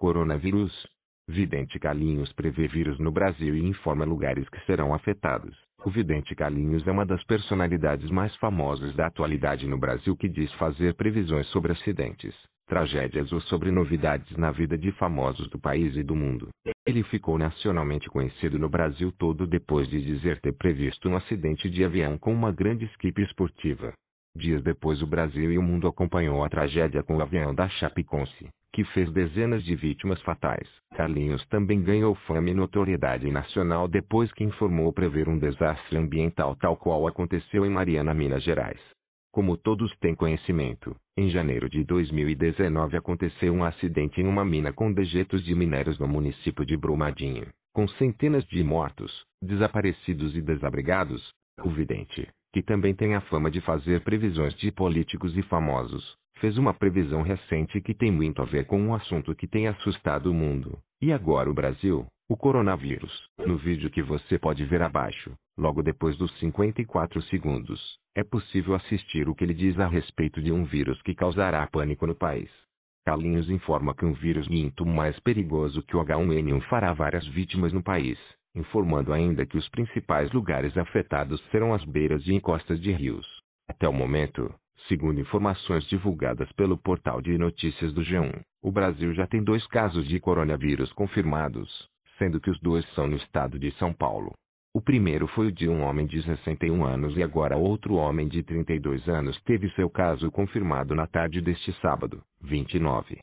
Coronavírus. Vidente Calinhos prevê vírus no Brasil e informa lugares que serão afetados. O Vidente Calinhos é uma das personalidades mais famosas da atualidade no Brasil que diz fazer previsões sobre acidentes, tragédias ou sobre novidades na vida de famosos do país e do mundo. Ele ficou nacionalmente conhecido no Brasil todo depois de dizer ter previsto um acidente de avião com uma grande equipe esportiva. Dias depois, o Brasil e o mundo acompanhou a tragédia com o avião da Chapecoense, que fez dezenas de vítimas fatais. Carlinhos também ganhou fama e notoriedade nacional depois que informou prever um desastre ambiental tal qual aconteceu em Mariana, Minas Gerais. Como todos têm conhecimento, em janeiro de 2019 aconteceu um acidente em uma mina com dejetos de minérios no município de Brumadinho, com centenas de mortos, desaparecidos e desabrigados. O vidente, que também tem a fama de fazer previsões de políticos e famosos, fez uma previsão recente que tem muito a ver com um assunto que tem assustado o mundo, e agora o Brasil, o coronavírus. No vídeo que você pode ver abaixo, logo depois dos 54 segundos, é possível assistir o que ele diz a respeito de um vírus que causará pânico no país. Calinhos informa que um vírus muito mais perigoso que o H1N1 fará várias vítimas no país informando ainda que os principais lugares afetados serão as beiras e encostas de rios. Até o momento, segundo informações divulgadas pelo portal de notícias do G1, o Brasil já tem dois casos de coronavírus confirmados, sendo que os dois são no estado de São Paulo. O primeiro foi o de um homem de 61 anos e agora outro homem de 32 anos teve seu caso confirmado na tarde deste sábado, 29.